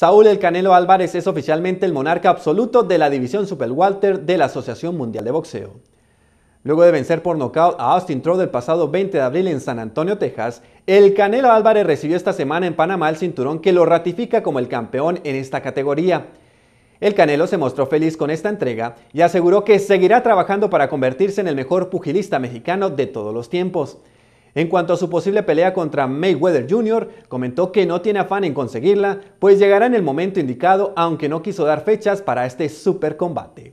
Saúl El Canelo Álvarez es oficialmente el monarca absoluto de la división Super Walter de la Asociación Mundial de Boxeo. Luego de vencer por nocaut a Austin Troll el pasado 20 de abril en San Antonio, Texas, el Canelo Álvarez recibió esta semana en Panamá el cinturón que lo ratifica como el campeón en esta categoría. El Canelo se mostró feliz con esta entrega y aseguró que seguirá trabajando para convertirse en el mejor pugilista mexicano de todos los tiempos. En cuanto a su posible pelea contra Mayweather Jr., comentó que no tiene afán en conseguirla, pues llegará en el momento indicado, aunque no quiso dar fechas para este super combate.